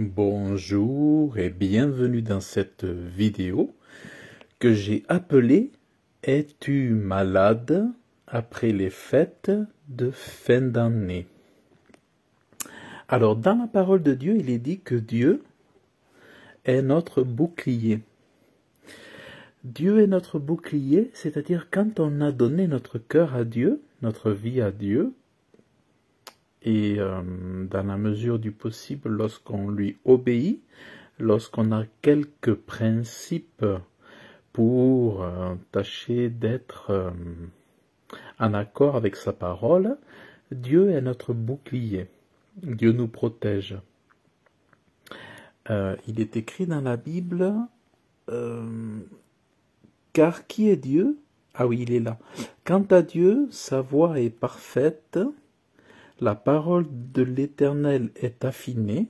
Bonjour et bienvenue dans cette vidéo que j'ai appelée Es-tu malade après les fêtes de fin d'année Alors dans la parole de Dieu, il est dit que Dieu est notre bouclier. Dieu est notre bouclier, c'est-à-dire quand on a donné notre cœur à Dieu, notre vie à Dieu, et euh, dans la mesure du possible, lorsqu'on lui obéit, lorsqu'on a quelques principes pour euh, tâcher d'être euh, en accord avec sa parole, Dieu est notre bouclier. Dieu nous protège. il est écrit dans la Bible, car qui est Dieu Ah oui, il est là. Quant à Dieu, sa voix est parfaite, la parole de l'Éternel est affinée,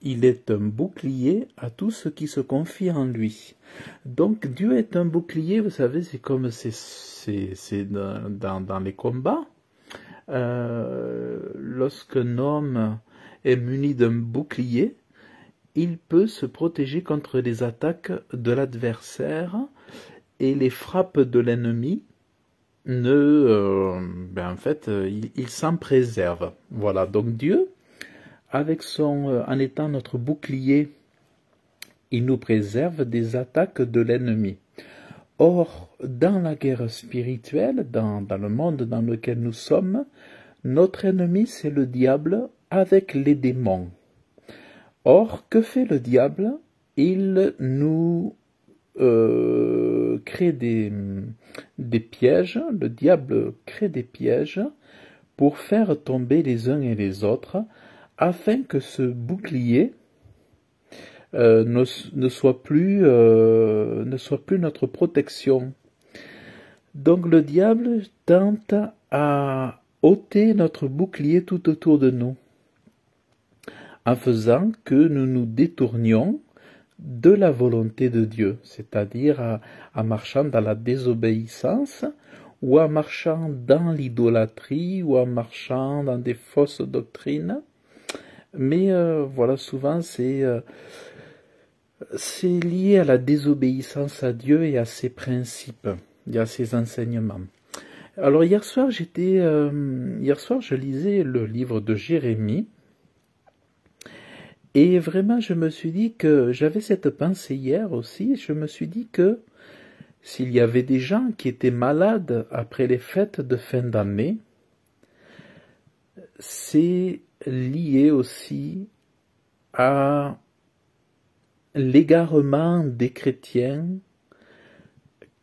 il est un bouclier à tout ce qui se confie en lui. Donc Dieu est un bouclier, vous savez, c'est comme c'est dans, les combats. Euh, Lorsqu'un homme est muni d'un bouclier, il peut se protéger contre les attaques de l'adversaire et les frappes de l'ennemi ne, euh, ben, en fait, euh, il, s'en préserve. Voilà, donc Dieu, avec son, euh, en étant notre bouclier, il nous préserve des attaques de l'ennemi. Or, dans la guerre spirituelle, dans, le monde dans lequel nous sommes, notre ennemi, c'est le diable avec les démons. Or, que fait le diable Il nous crée des, des pièges, le diable crée des pièges pour faire tomber les uns et les autres, afin que ce bouclier euh, ne, soit plus, euh, ne soit plus notre protection. Donc le diable tente à ôter notre bouclier tout autour de nous, en faisant que nous nous détournions de la volonté de Dieu, c'est-à-dire à marchant dans la désobéissance ou à marchant dans l'idolâtrie ou à marchant dans des fausses doctrines. Mais euh, voilà, souvent c'est euh, c'est lié à la désobéissance à Dieu et à ses principes, et à ses enseignements. Alors hier soir, j'étais euh, hier soir, je lisais le livre de Jérémie et vraiment, je me suis dit que j'avais cette pensée hier aussi, je me suis dit que s'il y avait des gens qui étaient malades après les fêtes de fin d'année, c'est lié aussi à l'égarement des chrétiens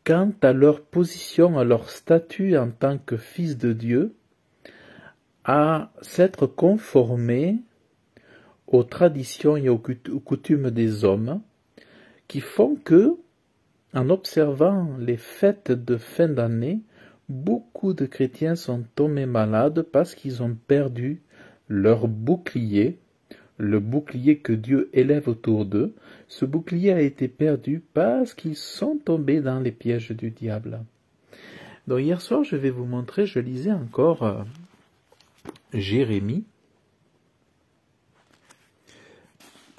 quant à leur position, à leur statut en tant que fils de Dieu, à s'être conformés aux traditions et aux coutumes des hommes qui font que, en observant les fêtes de fin d'année, beaucoup de chrétiens sont tombés malades parce qu'ils ont perdu leur bouclier, le bouclier que Dieu élève autour d'eux. Ce bouclier a été perdu parce qu'ils sont tombés dans les pièges du diable. Donc hier soir, je vais vous montrer, je lisais encore euh, Jérémie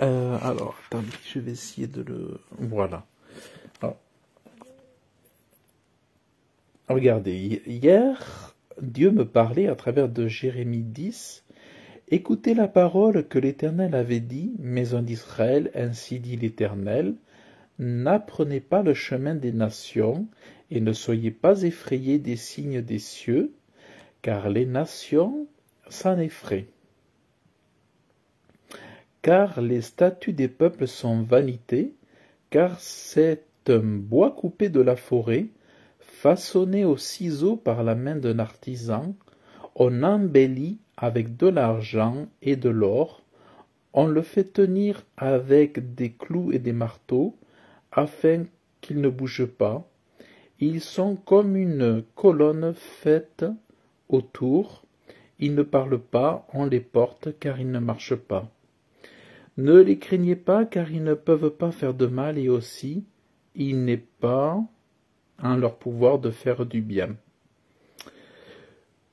Euh, alors, attendez, je vais essayer de le... Voilà. Regardez, hier, Dieu me parlait à travers de Jérémie 10. Écoutez la parole que l'Éternel avait dit, maison d'Israël, ainsi dit l'Éternel. N'apprenez pas le chemin des nations, et ne soyez pas effrayés des signes des cieux, car les nations s'en effraient car les statues des peuples sont vanité, car c'est un bois coupé de la forêt, façonné au ciseau par la main d'un artisan, on embellit avec de l'argent et de l'or, on le fait tenir avec des clous et des marteaux, afin qu'il ne bouge pas, ils sont comme une colonne faite autour, ils ne parlent pas, on les porte car ils ne marchent pas. Ne les craignez pas car ils ne peuvent pas faire de mal et aussi il n'est pas en leur pouvoir de faire du bien.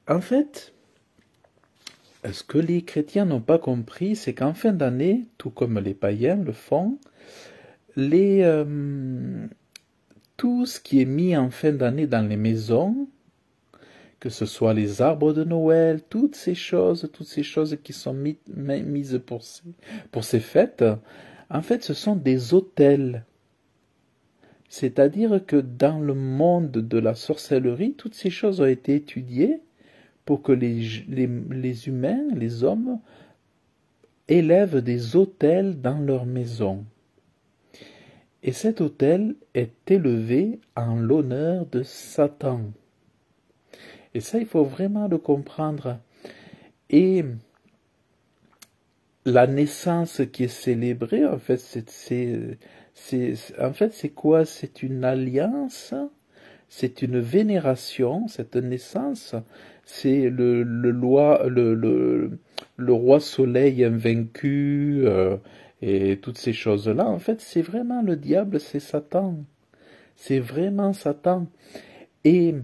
En fait, ce que les chrétiens n'ont pas compris, c'est qu'en fin d'année, tout comme les païens le font, les, euh, tout ce qui est mis en fin d'année dans les maisons, que ce soit les arbres de Noël, toutes ces choses, toutes ces choses qui sont mises pour ces, fêtes, en fait, ce sont des hôtels. C'est-à-dire que dans le monde de la sorcellerie, toutes ces choses ont été étudiées pour que les, humains, les hommes, élèvent des hôtels dans leur maison. Et cet hôtel est élevé en l'honneur de Satan. Et ça, il faut vraiment le comprendre. Et la naissance qui est célébrée, en fait, c'est, en fait, c'est quoi C'est une alliance, c'est une vénération, cette naissance. C'est le, le, loi, le, le, roi soleil invaincu euh, et toutes ces choses-là. En fait, c'est vraiment le diable, c'est Satan. C'est vraiment Satan. Et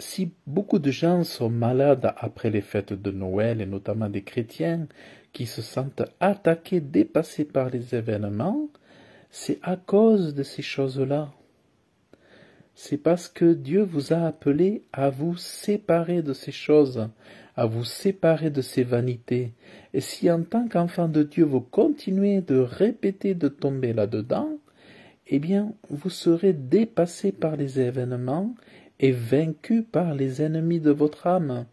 si beaucoup de gens sont malades après les fêtes de Noël, et notamment des chrétiens, qui se sentent attaqués, dépassés par les événements, c'est à cause de ces choses-là. C'est parce que Dieu vous a appelé à vous séparer de ces choses, à vous séparer de ces vanités. Et si en tant qu'enfant de Dieu vous continuez de répéter de tomber là-dedans, eh bien vous serez dépassé par les événements est vaincu par les ennemis de votre âme.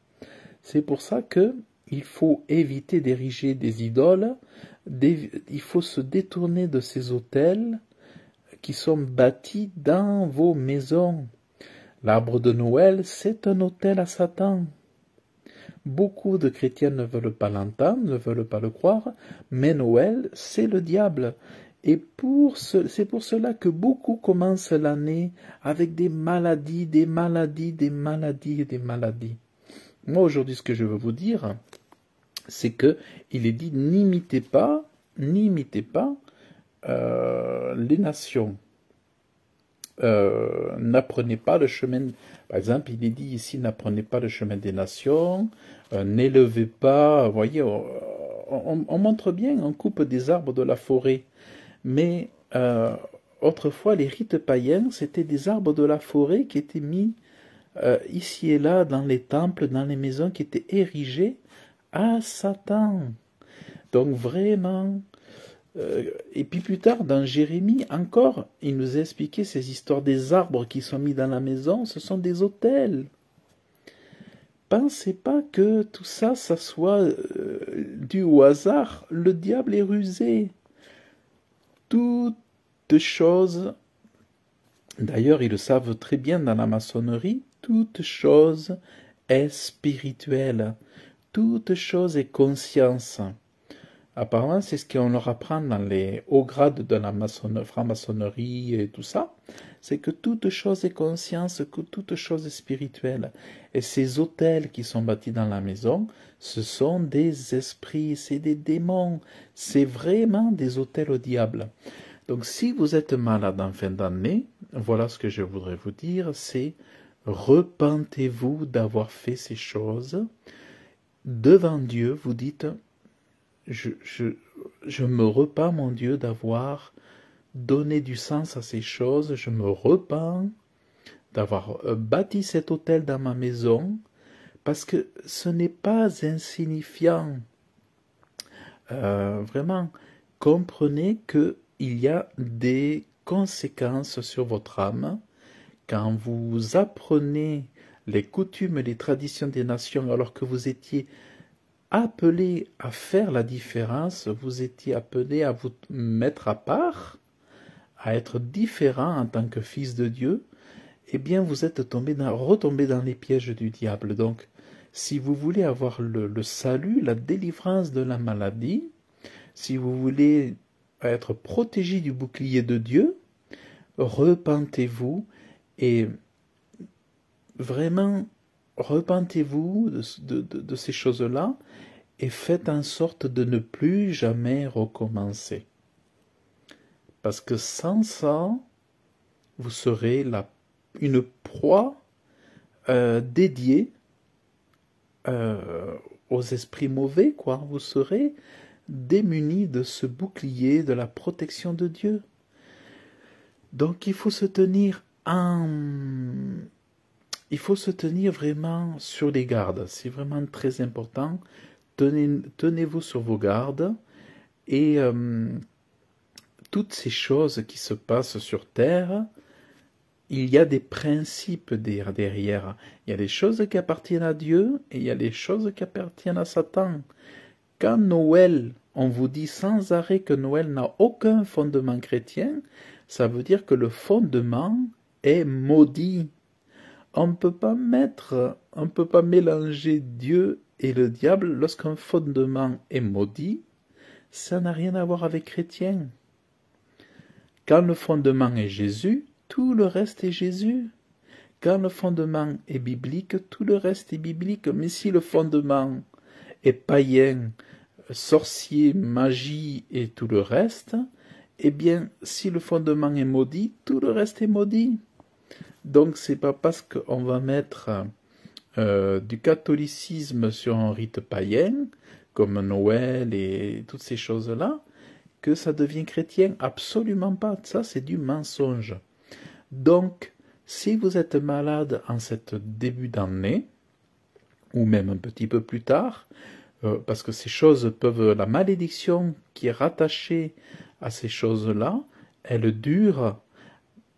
C'est pour ça que il faut éviter d'ériger des idoles, il faut se détourner de ces autels qui sont bâtis dans vos maisons. L'arbre de Noël, c'est un autel à Satan. Beaucoup de chrétiens ne veulent pas l'entendre, ne veulent pas le croire, mais Noël, c'est le diable. Et c'est pour cela que beaucoup commencent l'année avec des maladies, des maladies, des maladies des maladies. Moi aujourd'hui, ce que je veux vous dire, c'est qu'il est dit n'imitez pas, n'imitez pas euh, les nations. Euh, n'apprenez pas le chemin. Par exemple, il est dit ici n'apprenez pas le chemin des nations, euh, n'élevez pas. Vous voyez, on montre bien, on coupe des arbres de la forêt. Mais euh, autrefois, les rites païens, c'était des arbres de la forêt qui étaient mis euh, ici et là dans les temples, dans les maisons qui étaient érigées à Satan. Donc vraiment. Euh, et puis plus tard, dans Jérémie, encore, il nous a ces histoires des arbres qui sont mis dans la maison, ce sont des autels. Pensez pas que tout ça, ça soit dû au hasard. Le diable est rusé toutes choses, d'ailleurs ils le savent très bien dans la maçonnerie, toute chose est spirituelle, toute chose est conscience. Apparemment, c'est ce qu'on leur apprend dans les hauts grades de la franc-maçonnerie et tout ça. C'est que toute chose est conscience, que toute chose est spirituelle. Et ces hôtels qui sont bâtis dans la maison, ce sont des esprits, c'est des démons. C'est vraiment des hôtels au diable. Donc, si vous êtes malade en fin d'année, voilà ce que je voudrais vous dire, c'est repentez-vous d'avoir fait ces choses. Devant Dieu, vous dites, je, me repens, mon Dieu, d'avoir donné du sens à ces choses. Je me repens d'avoir euh, bâti cet hôtel dans ma maison, parce que ce n'est pas insignifiant. Euh, vraiment, comprenez que il y a des conséquences sur votre âme quand vous apprenez les coutumes et les traditions des nations alors que vous étiez appelé à faire la différence, vous étiez appelé à vous mettre à part, à être différent en tant que fils de Dieu, eh bien vous êtes tombé retombé dans les pièges du diable. Donc, si vous voulez avoir le salut, la délivrance de la maladie, si vous voulez être protégé du bouclier de Dieu, repentez-vous et vraiment repentez-vous de, ces choses-là et faites en sorte de ne plus jamais recommencer. Parce que sans ça, vous serez une proie euh, dédiée euh, aux esprits mauvais, quoi. Vous serez démunis de ce bouclier de la protection de Dieu. Donc il faut se tenir en il faut se tenir vraiment sur les gardes. C'est vraiment très important. Tenez, vous sur vos gardes. Et euh, toutes ces choses qui se passent sur Terre, il y a des principes derrière. Il y a des choses qui appartiennent à Dieu et il y a des choses qui appartiennent à Satan. Quand Noël, on vous dit sans arrêt que Noël n'a aucun fondement chrétien, ça veut dire que le fondement est maudit. On ne peut pas mettre, on ne peut pas mélanger Dieu et le diable lorsqu'un fondement est maudit. Ça n'a rien à voir avec chrétien. Quand le fondement est Jésus, tout le reste est Jésus. Quand le fondement est biblique, tout le reste est biblique. Mais si le fondement est païen, sorcier, magie et tout le reste, eh bien, si le fondement est maudit, tout le reste est maudit. Donc c'est pas parce qu'on va mettre euh, euh, du catholicisme sur un rite païen, comme Noël et toutes ces choses-là, que ça devient chrétien. Absolument pas. Ça, c'est du mensonge. Donc, si vous êtes malade en ce début d'année, ou même un petit peu plus tard, euh, parce que ces choses peuvent, la malédiction qui est rattachée à ces choses-là, elle dure,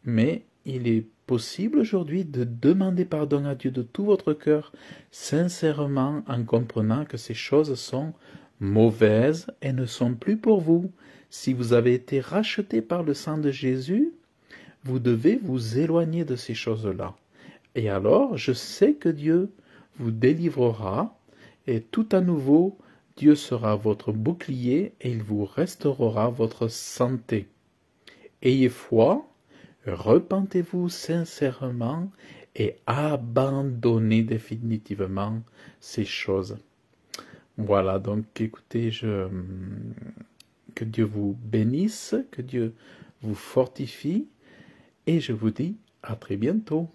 mais il est possible aujourd'hui de demander pardon à Dieu de tout votre cœur, sincèrement en comprenant que ces choses sont mauvaises et ne sont plus pour vous. Si vous avez été racheté par le sang de Jésus, vous devez vous éloigner de ces choses-là. Et alors, je sais que Dieu vous délivrera, et tout à nouveau, Dieu sera votre bouclier et il vous restaurera votre santé. Ayez foi, repentez-vous sincèrement et abandonnez définitivement ces choses. Voilà, donc écoutez, je... que Dieu vous bénisse, que Dieu vous fortifie, et je vous dis à très bientôt.